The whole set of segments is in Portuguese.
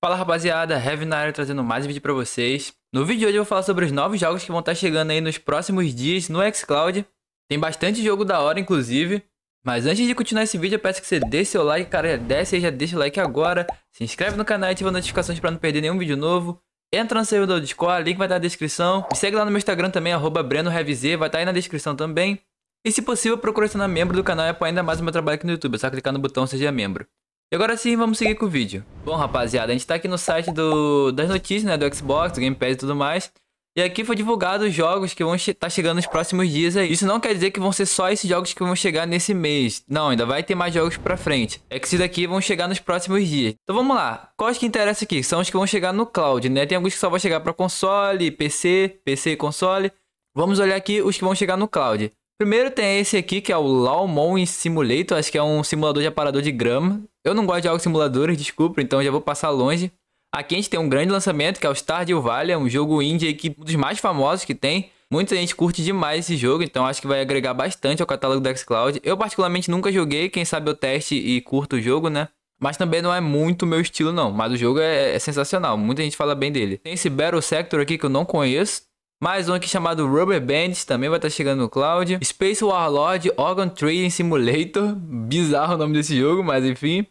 Fala rapaziada, Heavy na área trazendo mais um vídeo pra vocês. No vídeo de hoje eu vou falar sobre os novos jogos que vão estar tá chegando aí nos próximos dias no xCloud. Tem bastante jogo da hora, inclusive. Mas antes de continuar esse vídeo, eu peço que você dê seu like, cara, desce aí, já deixa o like agora. Se inscreve no canal e ativa notificações pra não perder nenhum vídeo novo. Entra no servidor do Discord, link vai estar tá na descrição. Me segue lá no meu Instagram também, arroba BrenoRevZ, vai estar tá aí na descrição também. E se possível, procure se tornar membro do canal e apoiar ainda mais o meu trabalho aqui no YouTube. É só clicar no botão Seja Membro. E agora sim, vamos seguir com o vídeo. Bom, rapaziada, a gente tá aqui no site do, das notícias, né, do Xbox, do Game Pass e tudo mais. E aqui foi divulgado os jogos que vão estar che tá chegando nos próximos dias aí. Isso não quer dizer que vão ser só esses jogos que vão chegar nesse mês. Não, ainda vai ter mais jogos pra frente. É que esses daqui vão chegar nos próximos dias. Então vamos lá. Quais que interessam aqui? São os que vão chegar no cloud, né? Tem alguns que só vão chegar pra console, PC, PC e console. Vamos olhar aqui os que vão chegar no cloud. Primeiro tem esse aqui, que é o Lawmon Simulator, acho que é um simulador de aparador de grama. Eu não gosto de jogos simuladores, desculpa, então já vou passar longe. Aqui a gente tem um grande lançamento, que é o Stardew Valley, é um jogo indie que um dos mais famosos que tem. Muita gente curte demais esse jogo, então acho que vai agregar bastante ao catálogo do xCloud. Eu particularmente nunca joguei, quem sabe eu teste e curto o jogo, né? Mas também não é muito meu estilo não, mas o jogo é, é sensacional, muita gente fala bem dele. Tem esse Battle Sector aqui que eu não conheço, mais um aqui chamado Rubber Band, também vai estar tá chegando no cloud. Space Warlord Organ Trading Simulator, bizarro o nome desse jogo, mas enfim.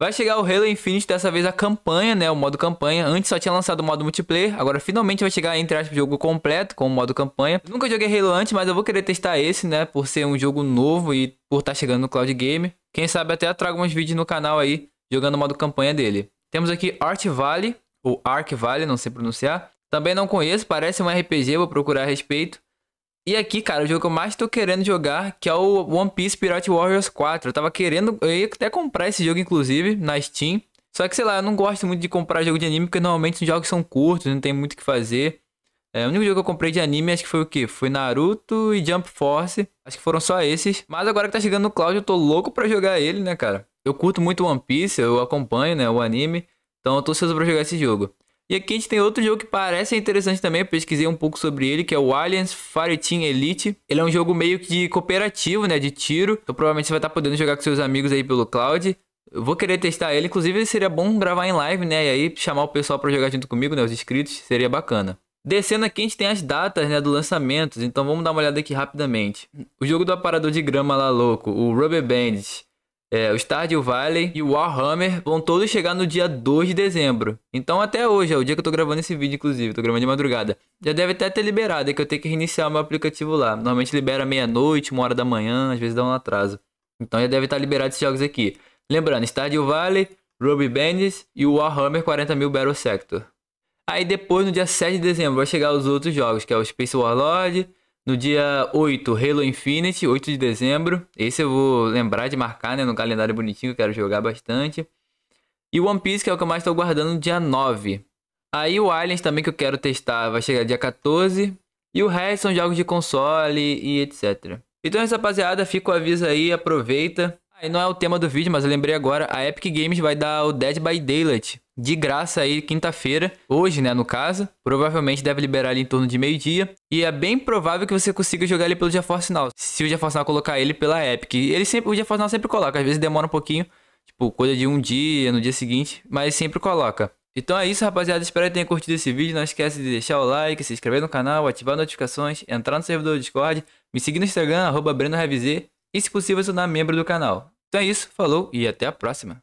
Vai chegar o Halo Infinite, dessa vez a campanha, né, o modo campanha. Antes só tinha lançado o modo multiplayer, agora finalmente vai chegar, entre aspas, o jogo completo com o modo campanha. Eu nunca joguei Halo antes, mas eu vou querer testar esse, né, por ser um jogo novo e por estar tá chegando no cloud game. Quem sabe até trago uns vídeos no canal aí, jogando o modo campanha dele. Temos aqui Art Valley, ou Ark Valley, não sei pronunciar. Também não conheço, parece um RPG, vou procurar a respeito. E aqui, cara, o jogo que eu mais tô querendo jogar, que é o One Piece Pirate Warriors 4. Eu tava querendo, eu ia até comprar esse jogo, inclusive, na Steam. Só que, sei lá, eu não gosto muito de comprar jogo de anime, porque normalmente os jogos são curtos, não tem muito o que fazer. É, o único jogo que eu comprei de anime acho que foi o quê? Foi Naruto e Jump Force. Acho que foram só esses. Mas agora que tá chegando o Cloud, eu tô louco pra jogar ele, né, cara? Eu curto muito One Piece, eu acompanho, né, o anime. Então eu tô ansioso pra jogar esse jogo. E aqui a gente tem outro jogo que parece interessante também, eu pesquisei um pouco sobre ele, que é o Aliens Fireteam Elite. Ele é um jogo meio que de cooperativo, né, de tiro. Então provavelmente você vai estar tá podendo jogar com seus amigos aí pelo cloud. Eu vou querer testar ele, inclusive seria bom gravar em live, né, e aí chamar o pessoal para jogar junto comigo, né, os inscritos, seria bacana. Descendo aqui a gente tem as datas né, do lançamento, então vamos dar uma olhada aqui rapidamente. O jogo do aparador de grama lá louco, o Rubber Bandit, é, o Stardew Valley e o Warhammer vão todos chegar no dia 2 de dezembro. Então até hoje, é o dia que eu tô gravando esse vídeo, inclusive, tô gravando de madrugada. Já deve até ter liberado, é que eu tenho que reiniciar meu aplicativo lá. Normalmente libera meia-noite, uma hora da manhã, às vezes dá um atraso. Então já deve estar tá liberado esses jogos aqui. Lembrando, Stardew Valley, Ruby Bandits e o Warhammer 40.000 Battle Sector. Aí depois, no dia 7 de dezembro, vai chegar os outros jogos, que é o Space Warlord, no dia 8, Halo Infinite, 8 de dezembro. Esse eu vou lembrar de marcar, né? No calendário bonitinho, eu quero jogar bastante. E One Piece, que é o que eu mais estou guardando, dia 9. Aí o Aliens também, que eu quero testar, vai chegar dia 14. E o resto são jogos de console e etc. Então, essa rapaziada, fica o aviso aí, aproveita. Aí não é o tema do vídeo, mas eu lembrei agora, a Epic Games vai dar o Dead by Daylight de graça aí quinta-feira, hoje, né, no caso. Provavelmente deve liberar ele em torno de meio-dia e é bem provável que você consiga jogar ele pelo GeForce Now, se o GeForce Now colocar ele pela Epic. Ele sempre o GeForce Now sempre coloca, às vezes demora um pouquinho, tipo, coisa de um dia, no dia seguinte, mas sempre coloca. Então é isso, rapaziada. Espero que tenha curtido esse vídeo. Não esquece de deixar o like, se inscrever no canal, ativar notificações, entrar no servidor do Discord, me seguir no Instagram, arroba BrenoRevZ e, se possível, se tornar membro do canal. Então é isso, falou e até a próxima!